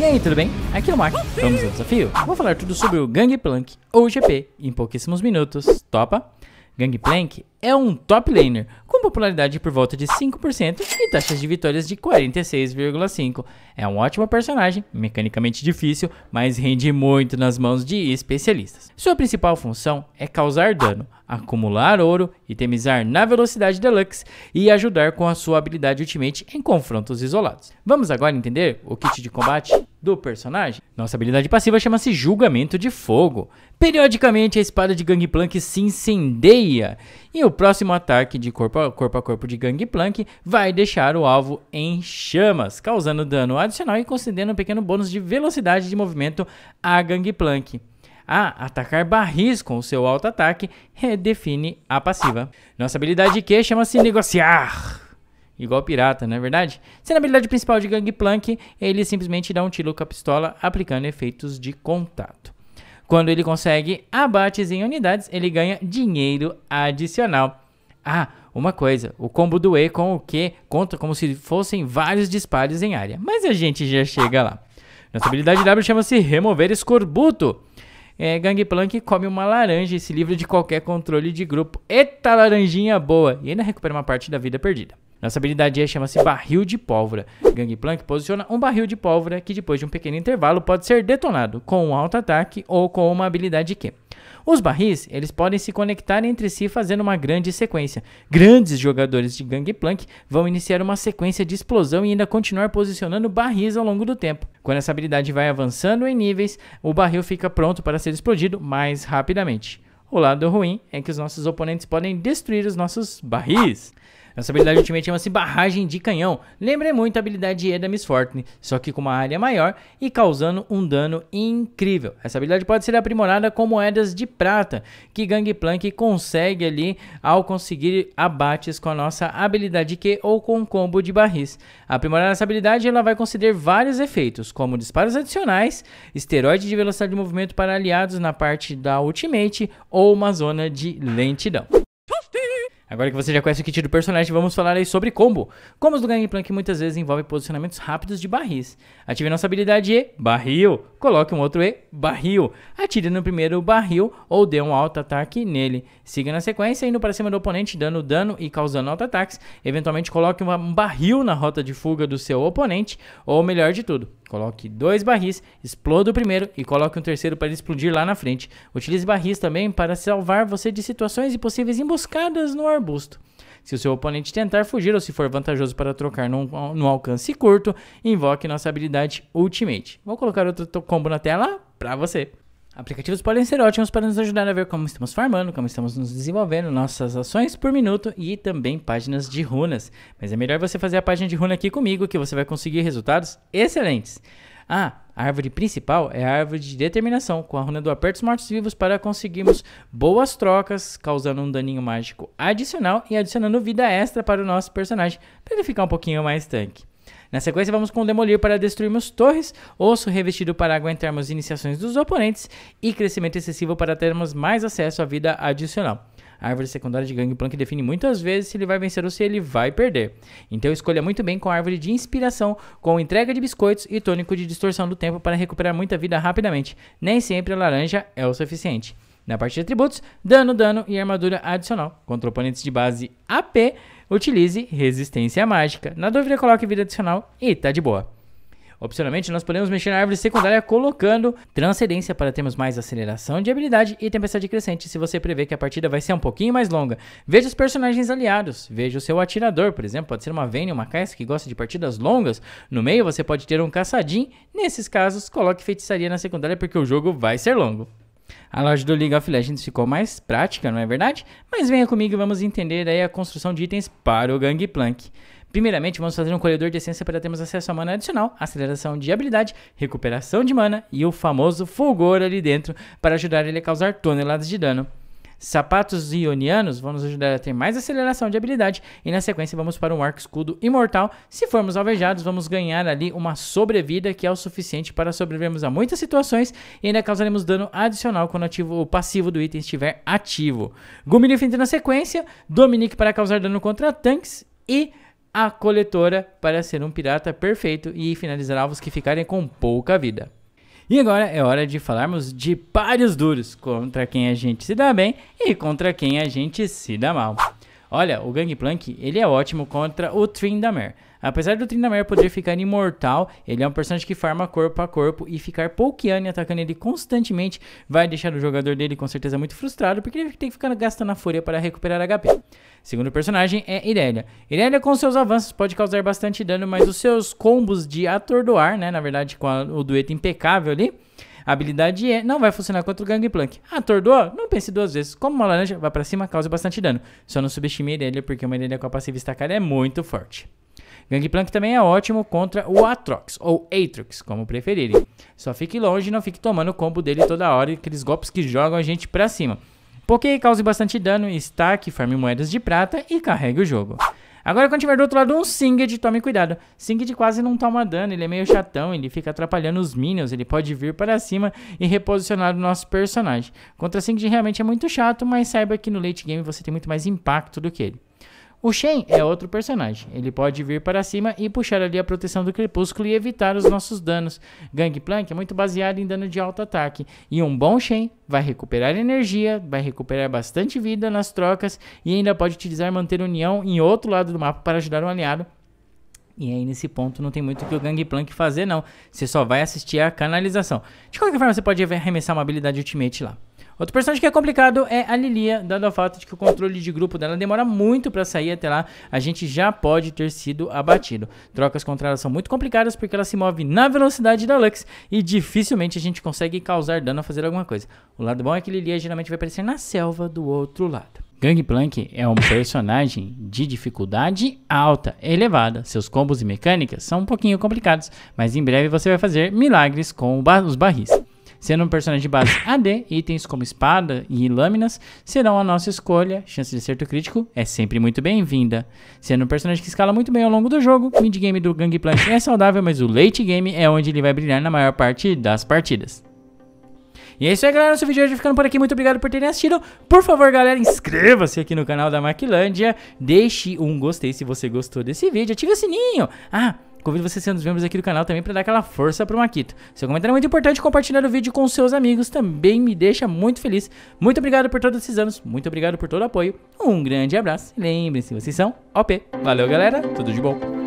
E aí, tudo bem? Aqui é o Mark, vamos ao desafio? Vou falar tudo sobre o Gangplank ou GP em pouquíssimos minutos, topa? Gangplank é um top laner, com popularidade por volta de 5% e taxas de vitórias de 46,5%. É um ótimo personagem, mecanicamente difícil, mas rende muito nas mãos de especialistas. Sua principal função é causar dano, acumular ouro, itemizar na velocidade deluxe e ajudar com a sua habilidade ultimate em confrontos isolados. Vamos agora entender o kit de combate do personagem. Nossa habilidade passiva chama-se Julgamento de Fogo. Periodicamente a espada de Gangplank se incendeia e o seu próximo ataque de corpo a corpo, a corpo de Gangplank vai deixar o alvo em chamas, causando dano adicional e concedendo um pequeno bônus de velocidade de movimento a Gangplank. A. Atacar barris com o seu alto ataque redefine a passiva. Nossa habilidade Q chama-se negociar. Igual pirata, não é verdade? Sendo a habilidade principal de Gangplank, ele simplesmente dá um tiro com a pistola, aplicando efeitos de contato. Quando ele consegue abates em unidades, ele ganha dinheiro adicional. Ah, uma coisa, o combo do E com o Q conta como se fossem vários disparos em área, mas a gente já chega lá. Nossa habilidade W chama-se Remover Escorbuto. É, Gangplank come uma laranja e se livra de qualquer controle de grupo. Eita laranjinha boa! E ainda recupera uma parte da vida perdida. Nossa habilidade E é, chama-se barril de pólvora. Gangplank posiciona um barril de pólvora que depois de um pequeno intervalo pode ser detonado com um alto ataque ou com uma habilidade Q. Os barris, eles podem se conectar entre si fazendo uma grande sequência. Grandes jogadores de Gangplank vão iniciar uma sequência de explosão e ainda continuar posicionando barris ao longo do tempo. Quando essa habilidade vai avançando em níveis, o barril fica pronto para ser explodido mais rapidamente. O lado ruim é que os nossos oponentes podem destruir os nossos barris. Essa habilidade ultimate chama-se Barragem de Canhão. Lembra muito a habilidade E da Miss Fortune, só que com uma área maior e causando um dano incrível. Essa habilidade pode ser aprimorada com moedas de prata, que Gangplank consegue ali ao conseguir abates com a nossa habilidade Q ou com um combo de barris. Aprimorar essa habilidade ela vai conceder vários efeitos, como disparos adicionais, esteroide de velocidade de movimento para aliados na parte da ultimate ou uma zona de lentidão. Agora que você já conhece o kit do personagem, vamos falar aí sobre combo. Combos do Gangplank muitas vezes envolvem posicionamentos rápidos de barris. Ative nossa habilidade E, barril, coloque um outro E, barril. Atire no primeiro barril ou dê um auto-ataque nele. Siga na sequência, indo para cima do oponente, dando dano e causando auto-ataques. Eventualmente coloque um barril na rota de fuga do seu oponente, ou melhor de tudo, Coloque dois barris, exploda o primeiro e coloque um terceiro para ele explodir lá na frente. Utilize barris também para salvar você de situações e possíveis emboscadas no arbusto. Se o seu oponente tentar fugir ou se for vantajoso para trocar num, num alcance curto, invoque nossa habilidade Ultimate. Vou colocar outro combo na tela para você. Aplicativos podem ser ótimos para nos ajudar a ver como estamos farmando, como estamos nos desenvolvendo, nossas ações por minuto e também páginas de runas. Mas é melhor você fazer a página de runa aqui comigo, que você vai conseguir resultados excelentes. Ah, a árvore principal é a árvore de determinação, com a runa do aperto dos mortos-vivos para conseguirmos boas trocas, causando um daninho mágico adicional e adicionando vida extra para o nosso personagem, para ele ficar um pouquinho mais tanque. Na sequência, vamos com Demolir para destruirmos torres, osso revestido para aguentarmos iniciações dos oponentes e crescimento excessivo para termos mais acesso à vida adicional árvore secundária de Gangplank define muitas vezes se ele vai vencer ou se ele vai perder. Então escolha muito bem com a árvore de inspiração, com entrega de biscoitos e tônico de distorção do tempo para recuperar muita vida rapidamente. Nem sempre a laranja é o suficiente. Na parte de atributos, dano, dano e armadura adicional. Contra oponentes de base AP, utilize resistência mágica. Na dúvida, coloque vida adicional e tá de boa. Opcionalmente, nós podemos mexer na árvore secundária colocando transcendência para termos mais aceleração de habilidade e tempestade crescente se você prever que a partida vai ser um pouquinho mais longa. Veja os personagens aliados, veja o seu atirador, por exemplo, pode ser uma Vayne, uma Caixa que gosta de partidas longas. No meio você pode ter um caçadinho. Nesses casos, coloque feitiçaria na secundária porque o jogo vai ser longo. A loja do League of Legends ficou mais prática, não é verdade? Mas venha comigo e vamos entender aí a construção de itens para o Gangplank. Primeiramente, vamos fazer um colhedor de essência para termos acesso a mana adicional, aceleração de habilidade, recuperação de mana e o famoso fulgor ali dentro para ajudar ele a causar toneladas de dano. Sapatos ionianos vão nos ajudar a ter mais aceleração de habilidade e na sequência vamos para um arco escudo imortal. Se formos alvejados, vamos ganhar ali uma sobrevida que é o suficiente para sobrevivermos a muitas situações e ainda causaremos dano adicional quando ativo, o passivo do item estiver ativo. Gumilif entra na sequência, Dominique para causar dano contra tanques e a coletora para ser um pirata perfeito e finalizar alvos que ficarem com pouca vida. E agora é hora de falarmos de pares duros, contra quem a gente se dá bem e contra quem a gente se dá mal. Olha, o Gangplank ele é ótimo contra o Tryndamere, Apesar do Tryndamere poder ficar imortal, ele é um personagem que farma corpo a corpo e ficar pokeando e atacando ele constantemente vai deixar o jogador dele com certeza muito frustrado, porque ele tem que ficar gastando a fúria para recuperar HP. Segundo personagem é Irelia. Irelia com seus avanços pode causar bastante dano, mas os seus combos de atordoar, né, na verdade com a, o dueto impecável ali, a habilidade é, não vai funcionar contra o Gangplank. Atordoou? Não pense duas vezes. Como uma laranja, vai para cima, causa bastante dano. Só não subestime a Irelia, porque uma Irelia com a passiva estacada é muito forte. Gangplank também é ótimo contra o Atrox, ou Atrox, como preferirem. Só fique longe e não fique tomando o combo dele toda hora e aqueles golpes que jogam a gente pra cima. Porque cause bastante dano, stack, farme moedas de prata e carregue o jogo. Agora quando tiver do outro lado um Singed, tome cuidado. Singed quase não toma dano, ele é meio chatão, ele fica atrapalhando os minions, ele pode vir para cima e reposicionar o nosso personagem. Contra Singed realmente é muito chato, mas saiba que no late game você tem muito mais impacto do que ele. O Shen é outro personagem. Ele pode vir para cima e puxar ali a proteção do Crepúsculo e evitar os nossos danos. Gangplank é muito baseado em dano de alto ataque. E um bom Shen vai recuperar energia, vai recuperar bastante vida nas trocas e ainda pode utilizar manter união em outro lado do mapa para ajudar um aliado e aí, nesse ponto, não tem muito que o Gangplank fazer, não. Você só vai assistir a canalização. De qualquer forma, você pode arremessar uma habilidade ultimate lá. Outro personagem que é complicado é a Lilia, dado a fato de que o controle de grupo dela demora muito pra sair até lá, a gente já pode ter sido abatido. Trocas contra ela são muito complicadas porque ela se move na velocidade da Lux e dificilmente a gente consegue causar dano a fazer alguma coisa. O lado bom é que Lilia geralmente vai aparecer na selva do outro lado. Gangplank é um personagem de dificuldade alta, elevada. Seus combos e mecânicas são um pouquinho complicados, mas em breve você vai fazer milagres com os barris. Sendo um personagem de base AD, itens como espada e lâminas serão a nossa escolha. Chance de acerto crítico é sempre muito bem-vinda. Sendo um personagem que escala muito bem ao longo do jogo, o mid-game do Gangplank é saudável, mas o late game é onde ele vai brilhar na maior parte das partidas. E é isso aí, galera. Nosso vídeo de hoje ficando por aqui. Muito obrigado por terem assistido. Por favor, galera, inscreva-se aqui no canal da Maquilândia. Deixe um gostei se você gostou desse vídeo. Ative o sininho. Ah, Convido você a ser um dos membros aqui do canal também para dar aquela força pro Maquito. Seu comentário é muito importante, compartilhar o vídeo com seus amigos também me deixa muito feliz. Muito obrigado por todos esses anos, muito obrigado por todo o apoio. Um grande abraço. Lembrem-se, vocês são OP. Valeu, galera. Tudo de bom.